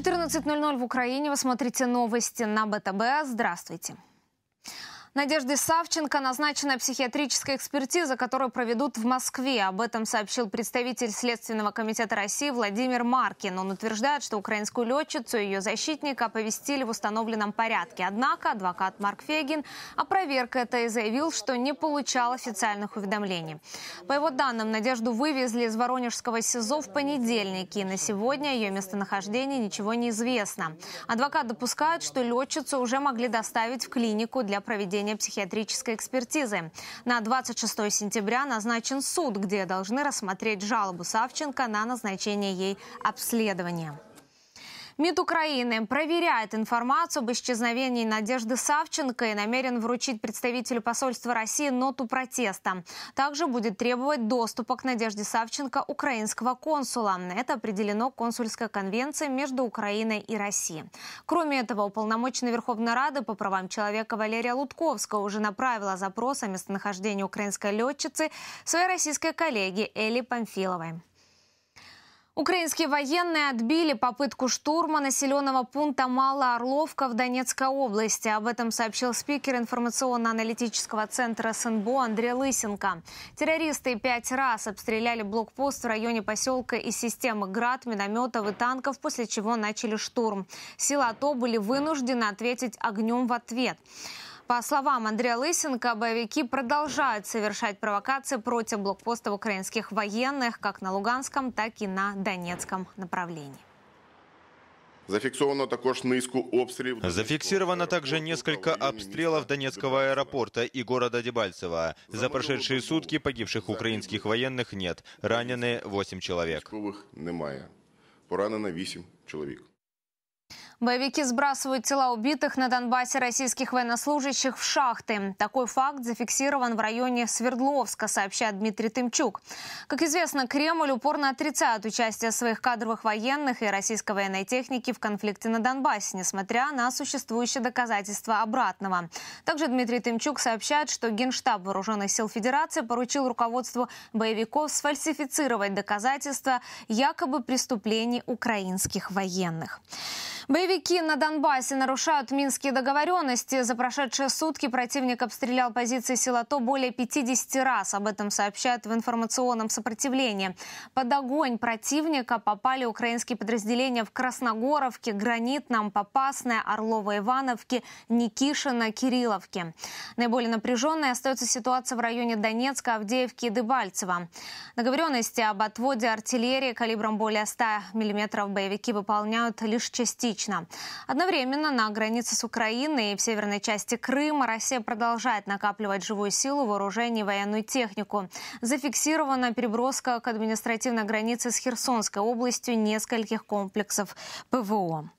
14.00 в Украине. Вы смотрите новости на БТБ. Здравствуйте. Надежде Савченко назначена психиатрическая экспертиза, которую проведут в Москве. Об этом сообщил представитель Следственного комитета России Владимир Маркин. Он утверждает, что украинскую летчицу и ее защитника повестили в установленном порядке. Однако адвокат Марк Фегин опроверг это и заявил, что не получал официальных уведомлений. По его данным, Надежду вывезли из Воронежского СИЗО в понедельник. И на сегодня ее местонахождение ничего не известно. Адвокат допускает, что летчицу уже могли доставить в клинику для проведения проведения психиатрической экспертизы. На 26 сентября назначен суд, где должны рассмотреть жалобу Савченко на назначение ей обследования. МИД Украины проверяет информацию об исчезновении Надежды Савченко и намерен вручить представителю посольства России ноту протеста. Также будет требовать доступа к Надежде Савченко украинского консула. Это определено консульской конвенцией между Украиной и Россией. Кроме этого, уполномоченный Верховной Рады по правам человека Валерия Лутковского уже направила запрос о местонахождении украинской летчицы своей российской коллеге Эли Памфиловой. Украинские военные отбили попытку штурма населенного пункта Малоорловка в Донецкой области. Об этом сообщил спикер информационно-аналитического центра СНБО Андрей Лысенко. Террористы пять раз обстреляли блокпост в районе поселка из системы град, минометов и танков, после чего начали штурм. Силы АТО были вынуждены ответить огнем в ответ. По словам Андрея Лысенко, боевики продолжают совершать провокации против блокпостов украинских военных как на Луганском, так и на Донецком направлении. Зафиксировано также несколько обстрелов Донецкого аэропорта и города Дебальцево. За прошедшие сутки погибших украинских военных нет. Ранены 8 человек. Поранено 8 человек. Боевики сбрасывают тела убитых на Донбассе российских военнослужащих в шахты. Такой факт зафиксирован в районе Свердловска, сообщает Дмитрий Тымчук. Как известно, Кремль упорно отрицает участие своих кадровых военных и российской военной техники в конфликте на Донбассе, несмотря на существующие доказательства обратного. Также Дмитрий Тымчук сообщает, что Генштаб Вооруженных сил Федерации поручил руководству боевиков сфальсифицировать доказательства якобы преступлений украинских военных. Боевики на Донбассе нарушают минские договоренности. За прошедшие сутки противник обстрелял позиции Силато более 50 раз. Об этом сообщают в информационном сопротивлении. Под огонь противника попали украинские подразделения в Красногоровке, Гранитном, Попасное, Орлово-Ивановке, Никишино, Кирилловке. Наиболее напряженной остается ситуация в районе Донецка, Авдеевки и Дебальцево. Договоренности об отводе артиллерии калибром более 100 мм боевики выполняют лишь частично опасно. Одновременно на границе с Украиной и в северной части Крыма Россия продолжает накапливать живую силу, вооружение и военную технику. Зафиксирована переброска к административной границе с Херсонской областью нескольких комплексов ПВО.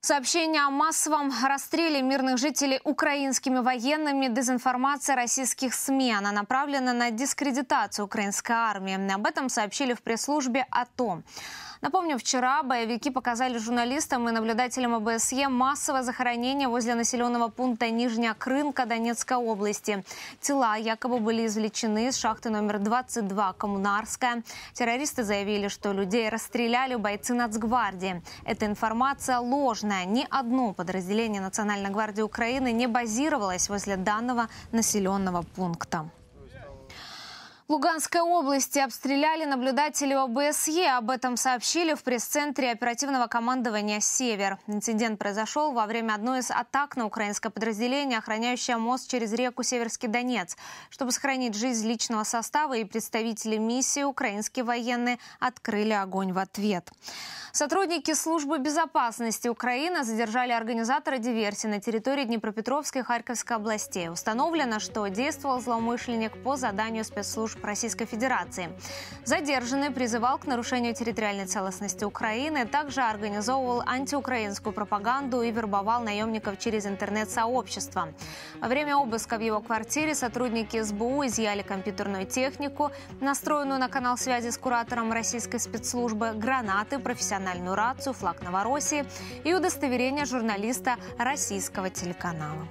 Сообщение о массовом расстреле мирных жителей украинскими военными, дезинформация российских СМИ. Она направлена на дискредитацию украинской армии. Об этом сообщили в пресс-службе АТО. Напомню, вчера боевики показали журналистам и наблюдателям ОБСЕ массовое захоронение возле населенного пункта Нижняя-Крынка Донецкой области. Тела якобы были извлечены из шахты номер 22 Коммунарская. Террористы заявили, что людей расстреляли бойцы Нацгвардии. Эта информация ложная. Ни одно подразделение Национальной гвардии Украины не базировалось возле данного населенного пункта. Луганской области обстреляли наблюдатели ОБСЕ. Об этом сообщили в пресс-центре оперативного командования «Север». Инцидент произошел во время одной из атак на украинское подразделение, охраняющее мост через реку Северский Донец. Чтобы сохранить жизнь личного состава и представители миссии, украинские военные открыли огонь в ответ. Сотрудники службы безопасности Украины задержали организатора диверсии на территории Днепропетровской и Харьковской областей. Установлено, что действовал злоумышленник по заданию спецслужб служб Российской Федерации. Задержанный призывал к нарушению территориальной целостности Украины, также организовывал антиукраинскую пропаганду и вербовал наемников через интернет-сообщество. Во время обыска в его квартире сотрудники СБУ изъяли компьютерную технику, настроенную на канал связи с куратором российской спецслужбы, гранаты, профессиональную рацию, флаг Новороссии и удостоверение журналиста российского телеканала.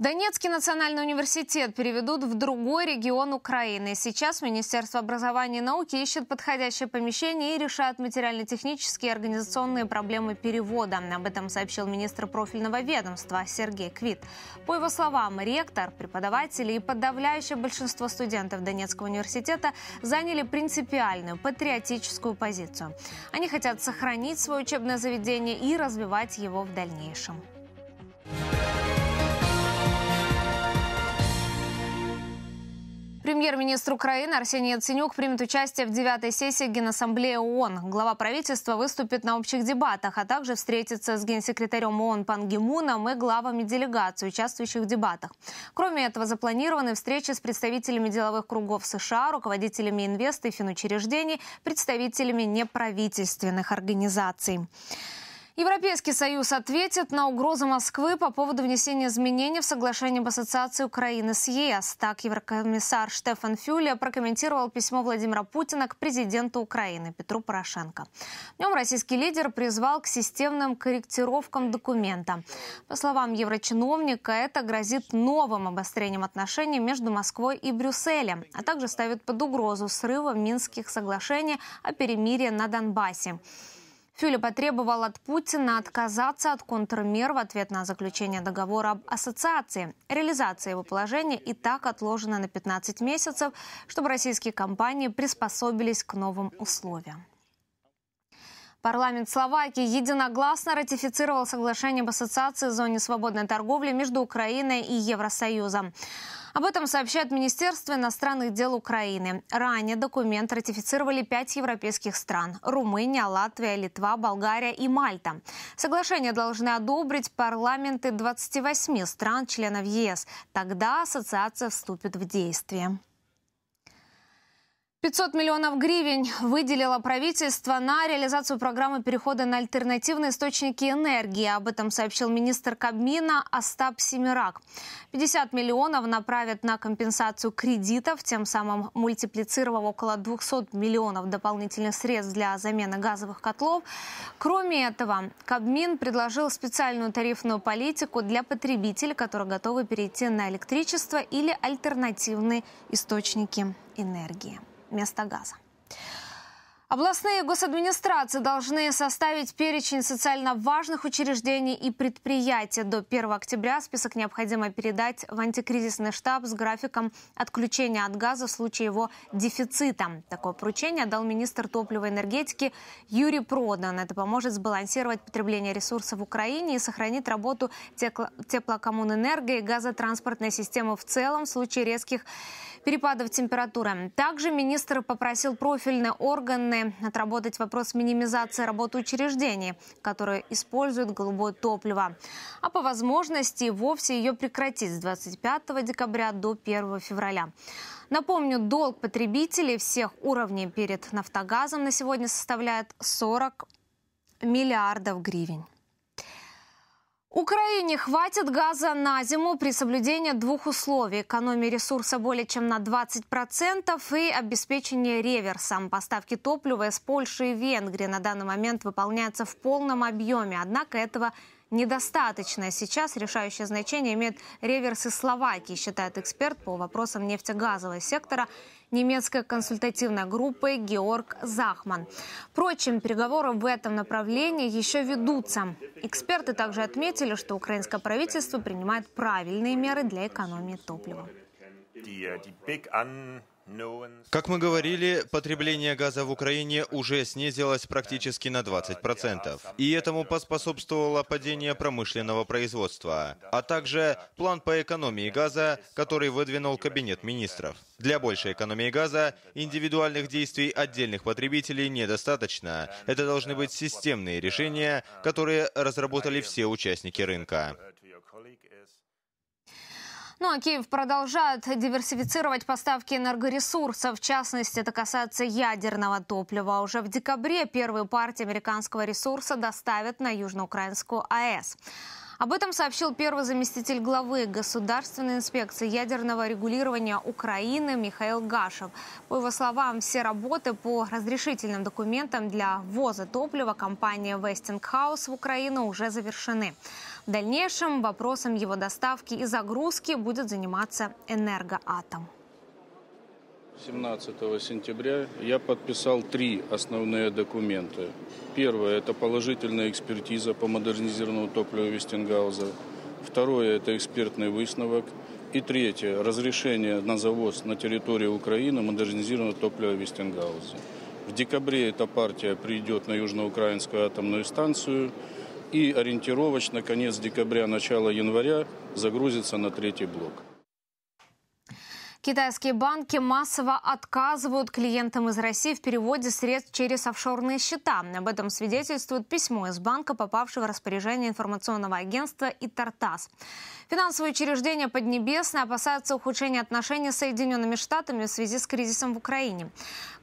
Донецкий национальный университет переведут в другой регион Украины. Сейчас Министерство образования и науки ищет подходящее помещение и решает материально-технические и организационные проблемы перевода. Об этом сообщил министр профильного ведомства Сергей Квит. По его словам, ректор, преподаватели и подавляющее большинство студентов Донецкого университета заняли принципиальную, патриотическую позицию. Они хотят сохранить свое учебное заведение и развивать его в дальнейшем. Премьер-министр Украины Арсений Яценюк примет участие в девятой сессии Генассамблеи ООН. Глава правительства выступит на общих дебатах, а также встретится с генсекретарем ООН Пан Гимуном и главами делегаций, участвующих в дебатах. Кроме этого, запланированы встречи с представителями деловых кругов США, руководителями инвест и финучреждений, представителями неправительственных организаций. Европейский Союз ответит на угрозы Москвы по поводу внесения изменений в соглашение об ассоциации Украины с ЕС. Так еврокомиссар Штефан Фюлия прокомментировал письмо Владимира Путина к президенту Украины Петру Порошенко. В нем российский лидер призвал к системным корректировкам документа. По словам еврочиновника, это грозит новым обострением отношений между Москвой и Брюсселем, а также ставит под угрозу срыва Минских соглашений о перемирии на Донбассе. Фюле потребовал от Путина отказаться от контрмер в ответ на заключение договора об ассоциации. Реализация его положения и так отложена на 15 месяцев, чтобы российские компании приспособились к новым условиям. Парламент Словакии единогласно ратифицировал соглашение об ассоциации в зоне свободной торговли между Украиной и Евросоюзом. Об этом сообщает Министерство иностранных дел Украины. Ранее документ ратифицировали пять европейских стран – Румыния, Латвия, Литва, Болгария и Мальта. Соглашение должны одобрить парламенты 28 стран-членов ЕС. Тогда ассоциация вступит в действие. 500 миллионов гривен выделило правительство на реализацию программы перехода на альтернативные источники энергии. Об этом сообщил министр Кабмина Остап Семирак. 50 миллионов направят на компенсацию кредитов, тем самым мультиплицировав около 200 миллионов дополнительных средств для замены газовых котлов. Кроме этого, Кабмин предложил специальную тарифную политику для потребителей, которые готовы перейти на электричество или альтернативные источники энергии вместо газа. Областные госадминистрации должны составить перечень социально важных учреждений и предприятий. До 1 октября список необходимо передать в антикризисный штаб с графиком отключения от газа в случае его дефицита. Такое поручение дал министр топлива и энергетики Юрий Продан. Это поможет сбалансировать потребление ресурсов в Украине и сохранить работу теплокоммунэнерго и газотранспортной системы в целом в случае резких перепадов температуры. Также министр попросил профильные органы отработать вопрос минимизации работы учреждений, которые используют голубое топливо, а по возможности вовсе ее прекратить с 25 декабря до 1 февраля. Напомню, долг потребителей всех уровней перед «Нафтогазом» на сегодня составляет 40 миллиардов гривен. Украине хватит газа на зиму при соблюдении двух условий – экономии ресурса более чем на 20% и обеспечения реверсом. Поставки топлива из Польши и Венгрии на данный момент выполняются в полном объеме, однако этого недостаточно. Сейчас решающее значение имеет реверс из Словакии, считает эксперт по вопросам нефтегазового сектора немецкой консультативной группы Георг Захман. Впрочем, переговоры в этом направлении еще ведутся. Эксперты также отметили, что украинское правительство принимает правильные меры для экономии топлива. Äh, как мы говорили, потребление газа в Украине уже снизилось практически на 20%, и этому поспособствовало падение промышленного производства, а также план по экономии газа, который выдвинул Кабинет министров. Для большей экономии газа индивидуальных действий отдельных потребителей недостаточно. Это должны быть системные решения, которые разработали все участники рынка. Ну а Киев продолжает диверсифицировать поставки энергоресурсов. В частности, это касается ядерного топлива. Уже в декабре первую партию американского ресурса доставят на южноукраинскую АЭС. Об этом сообщил первый заместитель главы Государственной инспекции ядерного регулирования Украины Михаил Гашев. По его словам, все работы по разрешительным документам для ввоза топлива компании Westinghouse в Украину уже завершены. В дальнейшем вопросом его доставки и загрузки будет заниматься «Энергоатом». 17 сентября я подписал три основные документа. Первое – это положительная экспертиза по модернизированному топливу Вестингауза. Второе – это экспертный выставок. И третье – разрешение на завоз на территории Украины модернизированного топлива Вестингауза. В декабре эта партия придет на южноукраинскую атомную станцию – и ориентировочно конец декабря, начало января загрузится на третий блок. Китайские банки массово отказывают клиентам из России в переводе средств через офшорные счета. Об этом свидетельствует письмо из банка, попавшего в распоряжение информационного агентства и Тартас. Финансовые учреждения Поднебесной опасаются ухудшения отношений с Соединенными Штатами в связи с кризисом в Украине.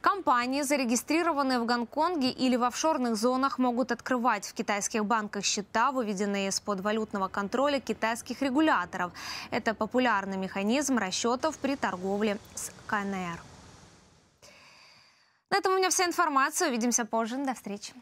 Компании, зарегистрированные в Гонконге или в офшорных зонах, могут открывать в китайских банках счета, выведенные из-под валютного контроля китайских регуляторов. Это популярный механизм расчетов при торговле торговли с КНР. На этом у меня вся информация. Увидимся позже. До встречи.